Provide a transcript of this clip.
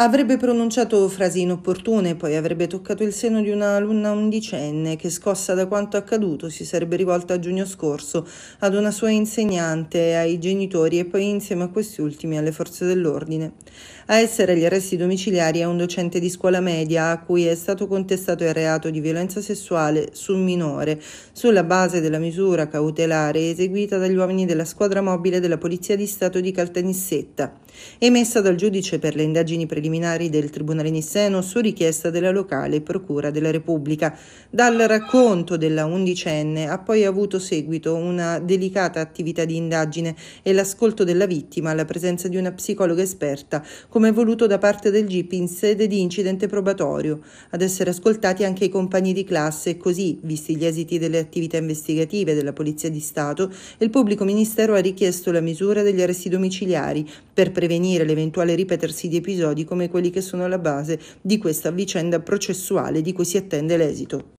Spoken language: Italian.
Avrebbe pronunciato frasi inopportune, poi avrebbe toccato il seno di una alunna undicenne che, scossa da quanto accaduto, si sarebbe rivolta a giugno scorso ad una sua insegnante, ai genitori e poi insieme a questi ultimi alle forze dell'ordine. A essere agli arresti domiciliari è un docente di scuola media a cui è stato contestato il reato di violenza sessuale su un minore sulla base della misura cautelare eseguita dagli uomini della squadra mobile della Polizia di Stato di Caltanissetta, emessa dal giudice per le indagini preliminari preliminari del Tribunale Nisseno su richiesta della locale Procura della Repubblica. Dal racconto della undicenne ha poi avuto seguito una delicata attività di indagine e l'ascolto della vittima alla presenza di una psicologa esperta, come voluto da parte del GIP in sede di incidente probatorio. Ad essere ascoltati anche i compagni di classe e così, visti gli esiti delle attività investigative della Polizia di Stato, il pubblico ministero ha richiesto la misura degli arresti domiciliari per prevenire l'eventuale ripetersi di episodi come come quelli che sono alla base di questa vicenda processuale di cui si attende l'esito.